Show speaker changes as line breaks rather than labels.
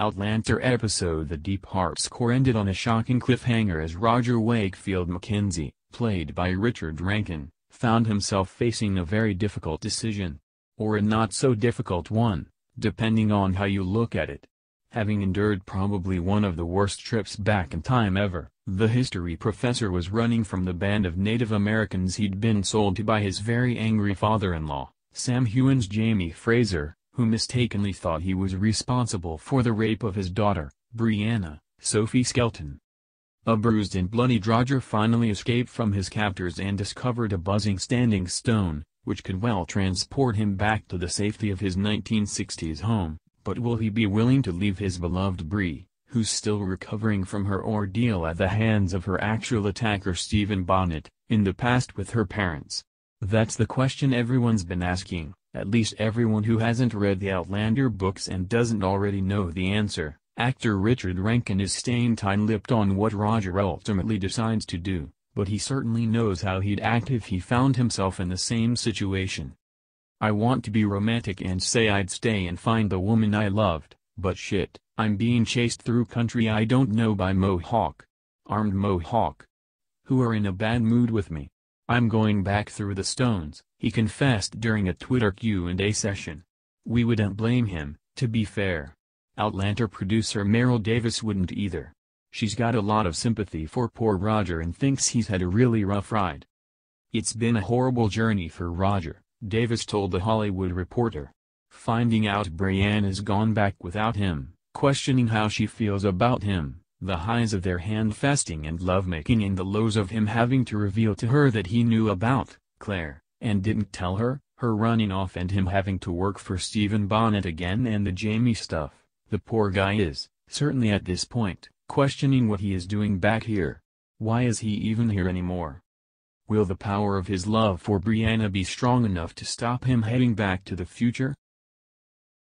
Outlander episode The Deep Heart Score ended on a shocking cliffhanger as Roger Wakefield Mackenzie, played by Richard Rankin, found himself facing a very difficult decision. Or a not-so-difficult one, depending on how you look at it. Having endured probably one of the worst trips back in time ever, the history professor was running from the band of Native Americans he'd been sold to by his very angry father-in-law, Sam Hewins Jamie Fraser, who mistakenly thought he was responsible for the rape of his daughter, Brianna, Sophie Skelton. A bruised and bloodied Roger finally escaped from his captors and discovered a buzzing standing stone, which could well transport him back to the safety of his 1960s home, but will he be willing to leave his beloved Bree, who's still recovering from her ordeal at the hands of her actual attacker Stephen Bonnet, in the past with her parents? That's the question everyone's been asking at least everyone who hasn't read the Outlander books and doesn't already know the answer. Actor Richard Rankin is staying tight-lipped on what Roger ultimately decides to do, but he certainly knows how he'd act if he found himself in the same situation. I want to be romantic and say I'd stay and find the woman I loved, but shit, I'm being chased through country I don't know by Mohawk. Armed Mohawk. Who are in a bad mood with me. I'm going back through the stones, he confessed during a Twitter Q&A session. We wouldn't blame him, to be fair. Outlander producer Meryl Davis wouldn't either. She's got a lot of sympathy for poor Roger and thinks he's had a really rough ride. It's been a horrible journey for Roger, Davis told The Hollywood Reporter. Finding out Brianna's gone back without him, questioning how she feels about him, the highs of their hand-festing and love-making and the lows of him having to reveal to her that he knew about, Claire, and didn't tell her, her running off and him having to work for Stephen Bonnet again and the Jamie stuff, the poor guy is, certainly at this point, questioning what he is doing back here. Why is he even here anymore? Will the power of his love for Brianna be strong enough to stop him heading back to the future?